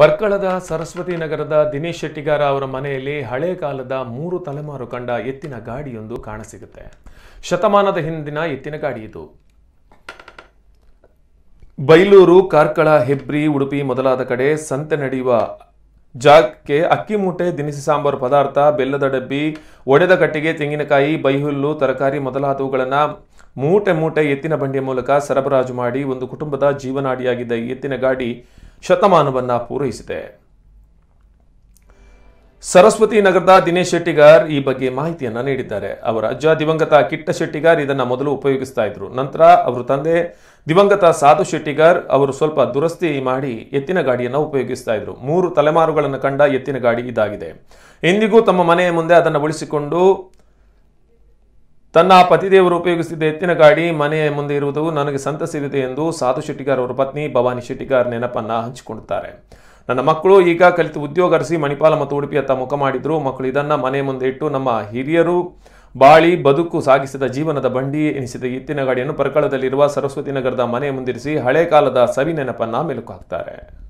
ಪರ್ಕಳದ ಸರಸ್ವತಿ ನಗರದ ದಿನೇಶ್ ಶೆಟ್ಟಿಗಾರ ಅವರ ಮನೆಯಲ್ಲಿ ಹಳೆ ಕಾಲದ ಮೂರು ತಲೆಮಾರು ಕಂಡ ಎತ್ತಿನ ಗಾಡಿಯೊಂದು ಕಾಣಸಿಗುತ್ತೆ ಶತಮಾನದ ಹಿಂದಿನ ಎತ್ತಿನ ಗಾಡಿ ಇದು ಬೈಲೂರು ಕಾರ್ಕಳ ಹೆಬ್ರಿ ಉಡುಪಿ ಮೊದಲಾದ ಕಡೆ ಸಂತೆ ನಡೆಯುವ ಜಾಗಕ್ಕೆ ಅಕ್ಕಿ ಮೂಟೆ ದಿನಸಿ ಸಾಂಬಾರು ಪದಾರ್ಥ ಬೆಲ್ಲದ ಡಬ್ಬಿ ಒಡೆದ ಕಟ್ಟಿಗೆ ತೆಂಗಿನಕಾಯಿ ಬೈಹುಲ್ಲು ತರಕಾರಿ ಮೊದಲಾದವುಗಳನ್ನು ಮೂಟೆ ಮೂಟೆ ಎತ್ತಿನ ಬಂಡಿಯ ಮೂಲಕ ಸರಬರಾಜು ಮಾಡಿ ಒಂದು ಕುಟುಂಬದ ಜೀವನಾಡಿಯಾಗಿದ್ದ ಎತ್ತಿನ ಗಾಡಿ ಶತಮಾನವನ್ನು ಪೂರೈಸಿದೆ ಸರಸ್ವತಿ ನಗರದ ದಿನೇಶ್ ಶೆಟ್ಟಿಗಾರ್ ಈ ಬಗ್ಗೆ ಮಾಹಿತಿಯನ್ನು ನೀಡಿದ್ದಾರೆ ಅವರ ಅಜ್ಜ ದಿವಂಗತ ಕಿಟ್ಟ ಶೆಟ್ಟಿಗಾರ್ ಇದನ್ನು ಮೊದಲು ಉಪಯೋಗಿಸ್ತಾ ಇದ್ರು ನಂತರ ಅವರ ತಂದೆ ದಿವಂಗತ ಸಾಧು ಶೆಟ್ಟಿಗಾರ್ ಅವರು ಸ್ವಲ್ಪ ದುರಸ್ತಿ ಮಾಡಿ ಎತ್ತಿನ ಗಾಡಿಯನ್ನು ಉಪಯೋಗಿಸ್ತಾ ಇದ್ರು ಮೂರು ತಲೆಮಾರುಗಳನ್ನು ಕಂಡ ಎತ್ತಿನ ಗಾಡಿ ಇದಾಗಿದೆ ಇಂದಿಗೂ ತಮ್ಮ ಮನೆಯ ಮುಂದೆ ಅದನ್ನು ಉಳಿಸಿಕೊಂಡು ತನ್ನ ಪತಿದೇವರು ಉಪಯೋಗಿಸಿದ ಎತ್ತಿನ ಗಾಡಿ ಮನೆಯ ಮುಂದೆ ಇರುವುದು ನನಗೆ ಸಂತಸವಿದೆ ಎಂದು ಸಾಧು ಶೆಟ್ಟಿಗಾರ್ ಅವರ ಪತ್ನಿ ಭವಾನಿ ಶೆಟ್ಟಿಗಾರ್ ನೆನಪನ್ನ ಹಂಚಿಕೊಂಡಿದ್ದಾರೆ ನನ್ನ ಮಕ್ಕಳು ಈಗ ಕಲಿತು ಉದ್ಯೋಗ ಅರಸಿ ಮಣಿಪಾಲ ಮತ್ತು ಉಡುಪಿಯತ್ತ ಮುಖ ಮಾಡಿದ್ರು ಮಕ್ಕಳು ಇದನ್ನು ಮನೆ ಮುಂದೆ ಇಟ್ಟು ನಮ್ಮ ಹಿರಿಯರು ಬಾಳಿ ಬದುಕು ಸಾಗಿಸಿದ ಜೀವನದ ಬಂಡಿ ಎನಿಸಿದ ಎತ್ತಿನ ಗಾಡಿಯನ್ನು ಪರಕಳದಲ್ಲಿರುವ ಸರಸ್ವತಿ ನಗರದ ಮನೆ ಮುಂದಿರಿಸಿ ಹಳೆ ಕಾಲದ ಸವಿ ನೆನಪನ್ನ ಮೆಲುಕು ಹಾಕ್ತಾರೆ